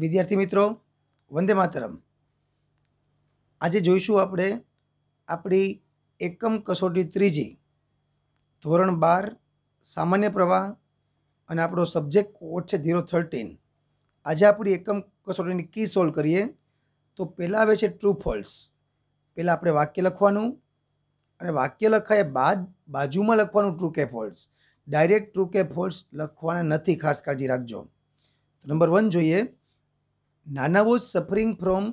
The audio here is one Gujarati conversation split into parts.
વિદ્યાર્થી મિત્રો વંદે માતરમ આજે જોઈશું આપણે આપણી એકમ કસોટી ત્રીજી ધોરણ બાર સામાન્ય પ્રવાહ અને આપણો સબ્જેક્ટ કોડ છે ઝીરો થર્ટીન આજે આપણી એકમ કસોટીની કી સોલ્વ કરીએ તો પહેલાં આવે છે ટ્રુ ફોલ્સ પહેલાં આપણે વાક્ય લખવાનું અને વાક્ય લખાય બાદ બાજુમાં લખવાનું ટ્રુ કે ફોલ્સ ડાયરેક્ટ ટ્રુ કે ફોલ્સ લખવાના નથી ખાસ કાળજી રાખજો તો નંબર વન જોઈએ Nana was suffering from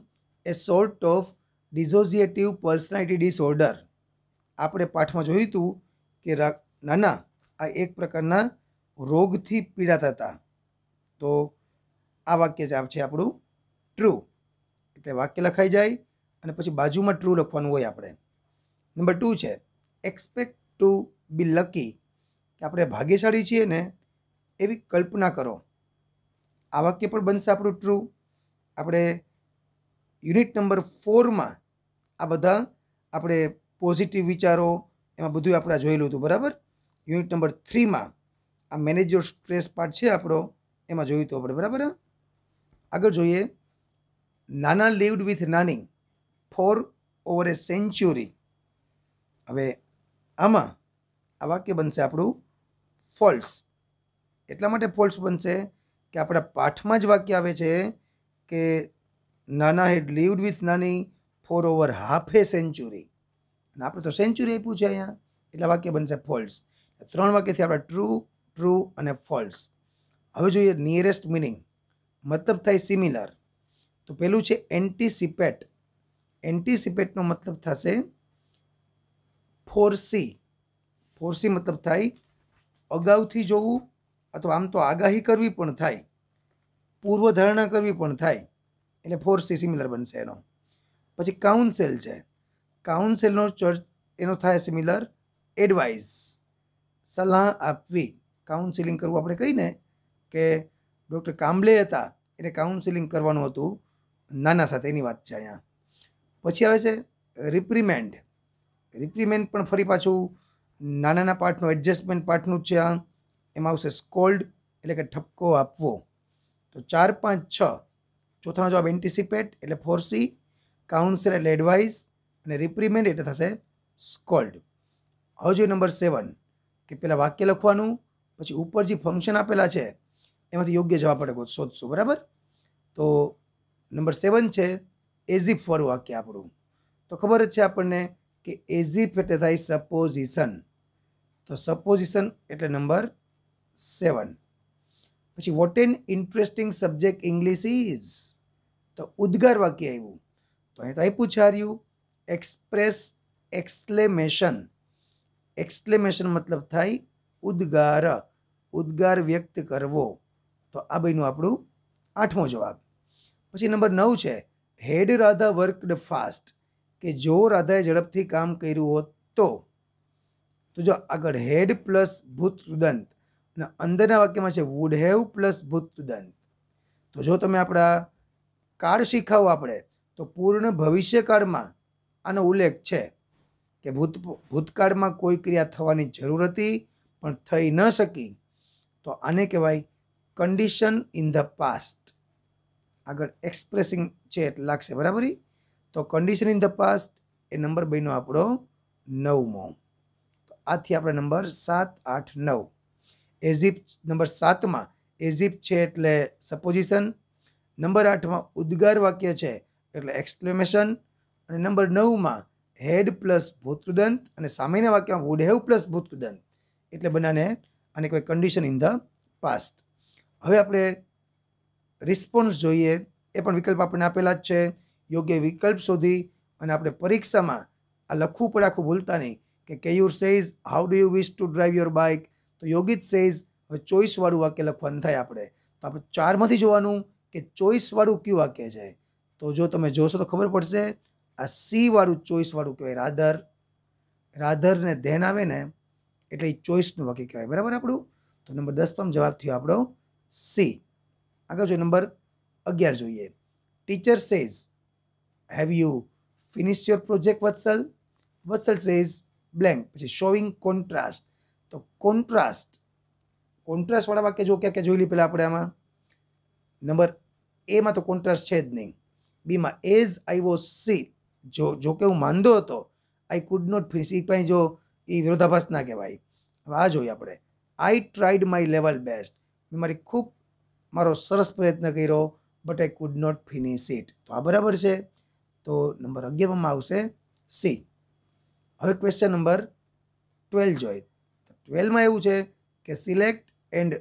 a sort of dissociative personality disorder આપણે પાઠમાં જોયું હતું કે નાના આ એક પ્રકારના રોગથી પીડાતા હતા તો આ વાક્ય જે છે આપણું ટ્રુ એટલે વાક્ય લખાઈ જાય અને પછી બાજુમાં ટ્રુ લખવાનું હોય આપણે નંબર ટુ છે એક્સપેક્ટ ટુ બી લકી કે આપણે ભાગ્યશાળી છીએ ને એવી કલ્પના કરો આ વાક્ય પણ બનશે આપણું ટ્રુ આપણે યુનિટ નંબર ફોરમાં આ બધા આપણે પોઝિટિવ વિચારો એમાં બધું આપણે જોયેલું હતું બરાબર યુનિટ નંબર થ્રીમાં આ મેનેજ યોર સ્ટ્રેસ પાર્ટ છે આપણો એમાં જોયું હતું આપણે બરાબર આગળ જોઈએ Nana lived with Nani for over a century હવે આમાં આ વાક્ય બનશે આપણું ફોલ્સ એટલા માટે ફોલ્સ બનશે કે આપણા પાઠમાં જ વાક્ય આવે છે કે Nana had lived with Nani for over half a century અને આપણે તો સેન્ચુરી આપ્યું છે અહીંયા એટલા વાક્ય બનશે ફોલ્સ ત્રણ વાક્યથી આપણે ટ્રુ ટ્રુ અને ફોલ્સ હવે જોઈએ નિયરેસ્ટ મિનિંગ મતલબ થાય સિમિલર તો પહેલું છે એન્ટિસિપેટ એન્ટિસિપેટનો મતલબ થશે ફોરસી ફોરસી મતલબ થાય અગાઉથી જોવું અથવા આમ તો આગાહી કરવી પણ થાય પૂર્વધારણા કરવી પણ થાય એટલે ફોર સી સિમિલર બનશે એનો પછી કાઉન્સેલ છે કાઉન્સેલનો ચર્ચ એનો થાય સિમિલર એડવાઇસ સલાહ આપવી કાઉન્સેલિંગ કરવું આપણે કહીને કે ડૉક્ટર કાંબલે હતા એને કાઉન્સિલિંગ કરવાનું હતું નાના સાથે એની વાત છે અહીંયા પછી આવે છે રિપ્રિમેન્ટ રિપ્રિમેન્ટ પણ ફરી પાછું નાનાના પાર્ટનું એડજસ્ટમેન્ટ પાર્ટનું જ છે આ એમાં આવશે સ્કોલ્ડ એટલે કે ઠપકો આપવો તો ચાર પાંચ છ ચોથાનો જવાબ એન્ટિસિપેટ એટલે ફોરસી કાઉન્સિલ એટલે એડવાઇસ અને રિપ્રિમેન્ડ એટલે થશે સ્કોલ્ડ હવે જોઈએ નંબર સેવન કે પહેલાં વાક્ય લખવાનું પછી ઉપર જે ફંક્શન આપેલા છે એમાંથી યોગ્ય જવાબ આપણે શોધશું બરાબર તો નંબર સેવન છે એઝિફવાળું વાક્ય આપણું તો ખબર જ છે આપણને કે એઝિફ એટલે થાય સપોઝિશન તો સપોઝિશન એટલે નંબર સેવન પછી what an interesting subject English is તો ઉદ્ગાર વાક્ય આવ્યું તો અહીં તો એ પૂછાર્યું એક્સપ્રેસ એક્સપ્લેમેશન એક્સપ્લેમેશન મતલબ થાય ઉદ્ગાર ઉદ્ગાર વ્યક્ત કરવો તો આ બન્યું આપણું આઠમો જવાબ પછી નંબર નવ છે હેડ રાધા વર્કડ ફાસ્ટ કે જો રાધાએ ઝડપથી કામ કર્યું હોત તો તો જો આગળ હેડ પ્લસ ભૂત રુદંત અને અંદરના વાક્યમાં છે વુડ હેવ પ્લસ ભૂત ભૂતદંત તો જો તમે આપણા કાળ શીખાવો આપણે તો પૂર્ણ ભવિષ્યકાળમાં આનો ઉલ્લેખ છે કે ભૂત ભૂતકાળમાં કોઈ ક્રિયા થવાની જરૂર હતી પણ થઈ ન શકી તો આને કહેવાય કન્ડિશન ઇન ધ પાસ્ટ આગળ એક્સપ્રેસિંગ છે એટલે લાગશે બરાબરી તો કન્ડિશન ઇન ધ પાસ્ટ એ નંબર બન્યો આપણો નવમો તો આથી આપણે નંબર સાત આઠ નવ એઝિપ્ટ નંબર સાતમાં એઝિપ્ટ છે એટલે સપોઝિશન નંબર આઠમાં ઉદ્ગાર વાક્ય છે એટલે એક્સપ્લેમેશન અને નંબર નવમાં હેડ પ્લસ ભૂતકૃદંત અને સામેના વાક્યમાં વુડ હેવ પ્લસ ભૂતકૃદંત એટલે બનાને અને કોઈ કન્ડિશન ઇન ધ પાસ્ટ હવે આપણે રિસ્પોન્સ જોઈએ એ પણ વિકલ્પ આપણને આપેલા જ છે યોગ્ય વિકલ્પ શોધી અને આપણે પરીક્ષામાં આ લખવું પડે આખું ભૂલતા નહીં કે કે Keyur says how do you wish to drive your bike તો યોગિત સેઝ હવે ચોઈસવાળું વાક્ય લખવાનું થાય આપણે તો આપણે ચારમાંથી જોવાનું કે ચોઈસવાળું કયું વાક્ય છે તો જો તમે જોશો તો ખબર પડશે આ સીવાળું ચોઈસવાળું કહેવાય રાધર રાધરને ધેન આવે ને એટલે એ ચોઈસનું વાક્ય કહેવાય બરાબર આપણું તો નંબર દસ પણ જવાબ થયો આપણો સી આગળ જો નંબર અગિયાર જોઈએ teacher says have you finish your project Vatsal Vatsal says blank પછી શોવિંગ કોન્ટ્રાસ્ટ તો કોન્ટ્રાસ્ટ કોન્ટ્રાસ્ટવાળા વાક્ય જો ક્યાં ક્યાં જોઈ લઈએ પહેલાં આપણે આમાં નંબર એમાં તો કોન્ટ્રાસ્ટ છે જ નહીં બીમાં એઝ આઈ વોઝ સી જો જો કે હું માંદો હતો આઈ કુડ નોટ ફિનિશ એ પણ જો એ વિરોધાભાસ ના કહેવાય હવે આ જોઈએ આપણે I tried my level best મેં મારી ખૂબ મારો સરસ પ્રયત્ન કર્યો but I could not finish it તો આ બરાબર છે તો નંબર અગિયારમાં આવશે સી હવે ક્વેશ્ચન નંબર ટ્વેલ્વ જોઈએ ટ્વેલ્વમાં એવું છે કે select and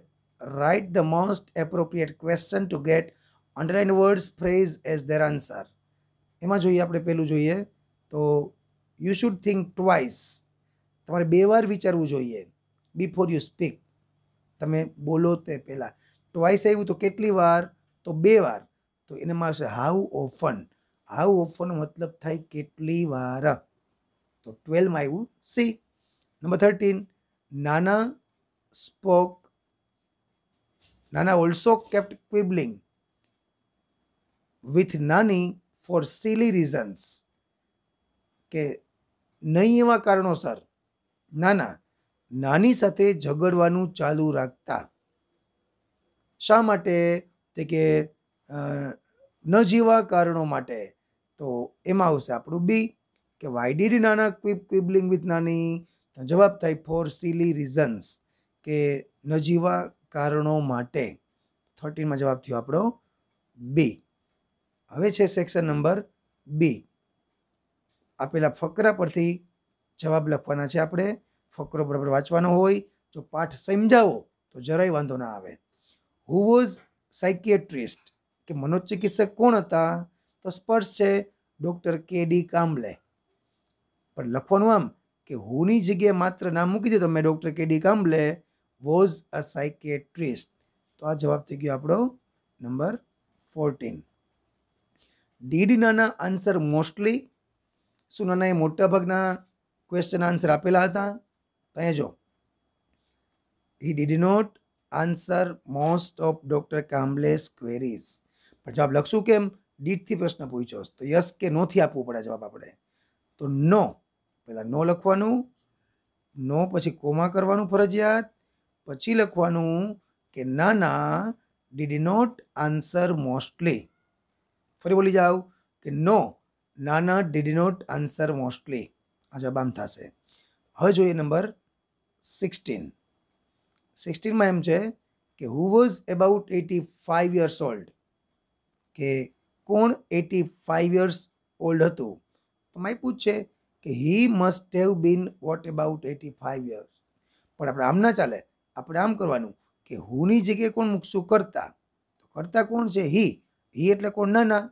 write the most appropriate question to get underline words phrase as their answer એમાં જોઈએ આપણે પહેલું જોઈએ તો યુ શુડ થિંક ટ્વાઇસ તમારે બે વાર વિચારવું જોઈએ બિફોર યુ સ્પીક તમે બોલો તે પહેલાં ટ્વાઇસ આવ્યું તો કેટલી વાર તો બે વાર તો એને આવશે હાઉ ઓફન હાઉ ઓફનનો મતલબ થાય કેટલી વાર તો ટ્વેલ્વમાં આવ્યું C number thirteen Nana spoke Nana also kept quibbling with Nani for silly reasons કે નહીં એવા કારણોસર નાના નાની સાથે ઝઘડવાનું ચાલુ રાખતા શા માટે તે કે ન જેવા કારણો માટે તો એમાં આવશે આપણું બી કે વાય ડીડ નાના ક્વિપ ક્વિબલિંગ વિથ નાની તો જવાબ થાય ફોર સિલી રીઝન્સ કે નજીવા કારણો માટે થર્ટીનમાં જવાબ થયો આપણો બી હવે છે સેક્શન નંબર બી આપેલા ફકરા પરથી જવાબ લખવાના છે આપણે ફકરો બરાબર વાંચવાનો હોય જો પાઠ સમજાવો તો જરાય વાંધો ના આવે હુ વોઝ સાયકિયાટ્રિસ્ટ કે મનોચિકિત્સક કોણ હતા તો સ્પર્શ છે ડૉક્ટર કે ડી કામલે પણ લખવાનું આમ કે હુની જગ્યાએ માત્ર નામ મૂકી દે મેં ડૉક્ટર કે D Kamble was a psychiatrist તો આ જવાબ થઈ ગયો આપણો number fourteen Nana answer mostly શું નાના એ મોટાભાગના ક્વેશ્ચન આન્સર આપેલા હતા ત્યાં જો he did not answer most of doctor Kamble's queries પણ જવાબ લખશું કેમ ડીડથી પ્રશ્ન પૂછ્યો તો યસ કે નોથી આપવું પડે જવાબ આપણે તો નો પહેલાં નો લખવાનું નો પછી કોમા કરવાનું ફરજિયાત પછી લખવાનું કે ના ના ડીડ નોટ આન્સર મોસ્ટલી ફરી બોલી જાઓ કે નો ના ના ડીડ નોટ આન્સર મોસ્ટલી આ જવાબ આમ થશે હવે જોઈએ નંબર સિક્સટીન સિક્સટીનમાં એમ છે કે who was about eighty five years old કે કોણ એટી ફાઇવ યર્સ ઓલ્ડ હતું તો માય પૂછશે કે he must have been what about eighty five years પણ આપણે આમ ના ચાલે આપણે આમ કરવાનું કે હુની જગ્યાએ કોણ મૂકશું કરતા તો કરતા કોણ છે હી હી એટલે કોણ નાના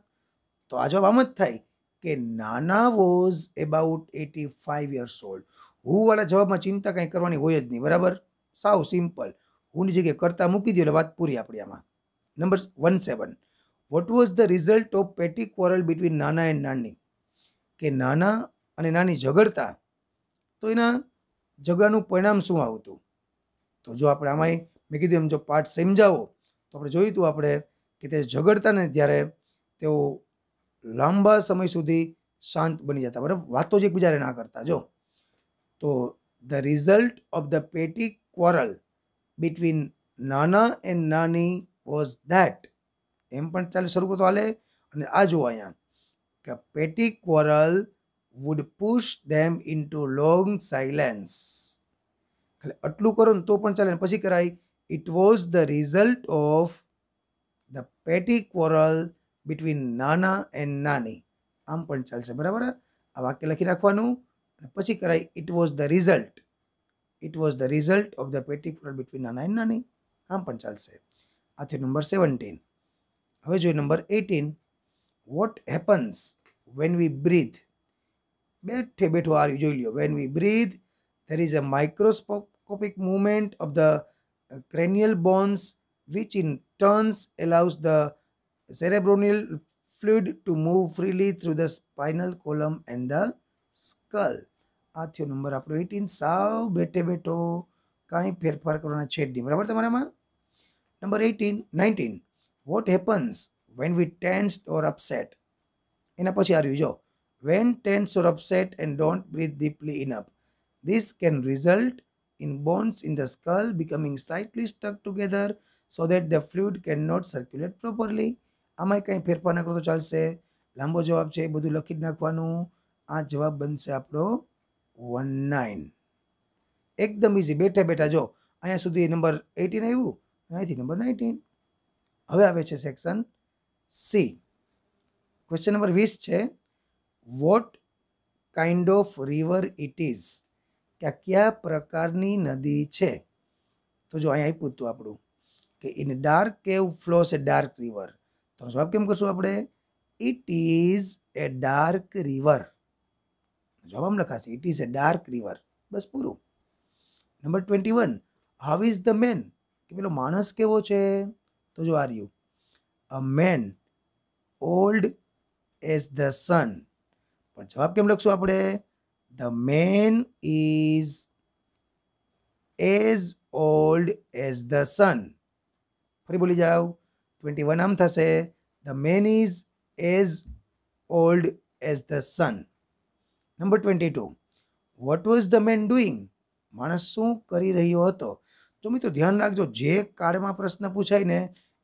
તો આ જવાબ આમ જ થાય કે Nana was about eighty five years old હુવાળા જવાબમાં ચિંતા કંઈ કરવાની હોય જ નહીં બરાબર સાવ સિમ્પલ હુની જગ્યાએ કરતા મૂકી દો એટલે વાત પૂરી આપણી આમાં number one seven what was the result of petty quarrel between Nana and નાની કે નાના અને નાની ઝઘડતા તો એના ઝઘડાનું પરિણામ શું આવતું તો જો આપણે આમાંય મેં કીધું એમ જો પાઠ સમજાવો તો આપણે જોયું હતું આપણે કે તે ને ત્યારે તેઓ લાંબા સમય સુધી શાંત બની જતા બરાબર વાતો જ એકબીજાને ના કરતા જો તો the result of the petty quarrel between Nana and Nani was that એમ પણ ચાલે શરૂ કરતો હાલે અને આ જુઓ અહીંયા કે petty quarrel would push them into long silence ખાલી આટલું કરો ને તો પણ ચાલે ને પછી કરાય it was the result of the petty quarrel between Nana and નાની આમ પણ ચાલશે બરાબર આ વાક્ય લખી રાખવાનું અને પછી કરાય it was the result it was the result of the petty quarrel between Nana and નાની આમ પણ ચાલશે આ થયો નંબર સેવન્ટીન હવે જોઈએ number eighteen what happens when we breathe બેઠે બેઠો આ જોઈ લ્યો when we breathe there is a microscopic movement of the cranial bones which in turns allows the cerebroneal fluid to move freely through the spinal column and the skull આ થયો નંબર આપણો એટીન સાવ બેઠે બેઠો કાંઈ ફેરફાર કરવાના છે જ નહીં બરાબર તમારામાં number eighteen nineteen what happens when we tensed or upset એના પછી આ રહ્યું જો when tents are upset and don't breathe deeply enough. This can result in bones in the skull becoming slightly stuck together so that the fluid cannot circulate properly. આમાંય કંઈ ફેરફાર ના કરો તો ચાલશે લાંબો જવાબ છે એ બધું લખી જ નાખવાનું આ જવાબ બનશે આપણો વન નાઇન એકદમ ઇઝી બેઠા બેઠા જો અહીંયા સુધી નંબર એટીન આવ્યું અહીંથી નંબર નાઇન્ટીન હવે આવે છે સેક્શન સી ક્વેશ્ચન નંબર વીસ છે what kind of river it is કે આ કયા પ્રકારની નદી છે તો જો અહીંયા આપ્યું હતું આપણું કે ઇન ડાર્ક કેવ ફ્લોસ એ ડાર્ક રિવર તો જવાબ કેમ કરશું આપણે it is a dark river જવાબ આમ લખાશે it is a dark river બસ પૂરું number twenty one how is the man કે પેલો માણસ કેવો છે તો જો are you a man old as the sun પણ જવાબ કેમ લખશું આપણે the man is as old as the sun ફરી બોલી જાઓ ટ્વેન્ટી વન આમ થશે the man is as old as the sun number twenty two what was the man doing માણસ શું કરી રહ્યો હતો તો મિત્રો ધ્યાન રાખજો જે કાર્ડમાં પ્રશ્ન પૂછાય ને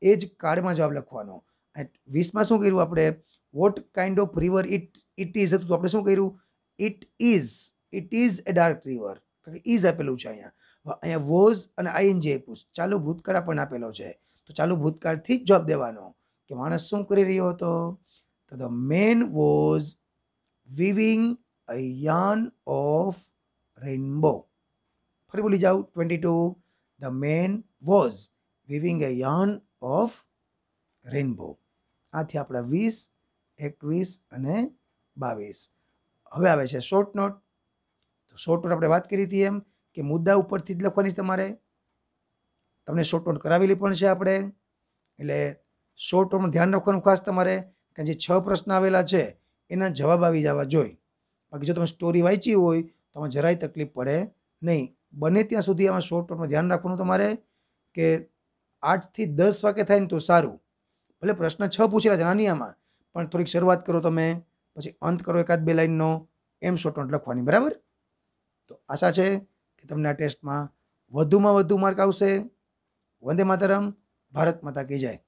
એ જ કાર્ડમાં જવાબ લખવાનો વીસમાં શું કર્યું આપણે what kind of river it it is હતું તો આપણે શું કર્યું it is it is a dark river is આપેલું છે અહીંયા અહીંયા વોઝ અને આઈએનજી આપ્યું ચાલુ ભૂતકાળ પણ આપેલો છે તો ચાલુ ભૂતકાળથી જ જવાબ દેવાનો કે માણસ શું કરી રહ્યો હતો તો the man was weaving a yarn of rainbow ફરી બોલી જાઉં twenty two the man was weaving a yarn of rainbow આથી આપણા વીસ એકવીસ અને બાવીસ હવે આવે છે શોર્ટ નોટ તો શોર્ટ નોટ આપણે વાત કરી હતી એમ કે મુદ્દા ઉપરથી જ લખવાની તમારે તમને શોર્ટ નોટ કરાવેલી પણ છે આપણે એટલે શોર્ટ નોટનું ધ્યાન રાખવાનું ખાસ તમારે કારણ જે છ પ્રશ્ન આવેલા છે એના જવાબ આવી જવા જોઈએ બાકી જો તમે સ્ટોરી વાંચી હોય તો આમાં જરાય તકલીફ પડે નહીં બને ત્યાં સુધી આમાં શોર્ટ નોટમાં ધ્યાન રાખવાનું તમારે કે આઠથી દસ વાગે થાય ને તો સારું ભલે પ્રશ્ન છ પૂછેલા છે નાની આમાં પણ થોડીક શરૂઆત કરો તમે પછી અંત કરો એકાદ બે લાઇનનો એમ શોર્ટ નોટ લખવાની બરાબર તો આશા છે કે તમને આ ટેસ્ટમાં વધુમાં વધુ માર્ક આવશે વંદે માતરમ ભારત માતા કહી જાય